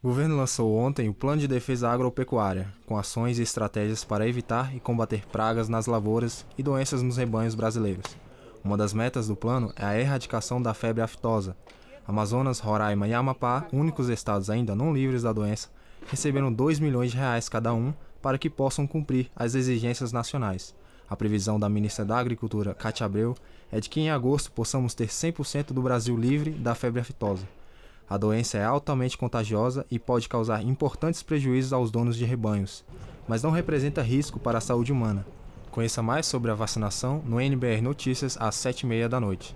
O governo lançou ontem o Plano de Defesa Agropecuária, com ações e estratégias para evitar e combater pragas nas lavouras e doenças nos rebanhos brasileiros. Uma das metas do plano é a erradicação da febre aftosa. Amazonas, Roraima e Amapá, únicos estados ainda não livres da doença, receberam 2 milhões de reais cada um para que possam cumprir as exigências nacionais. A previsão da ministra da Agricultura, Cátia Abreu, é de que em agosto possamos ter 100% do Brasil livre da febre aftosa. A doença é altamente contagiosa e pode causar importantes prejuízos aos donos de rebanhos, mas não representa risco para a saúde humana. Conheça mais sobre a vacinação no NBR Notícias às 7h30 da noite.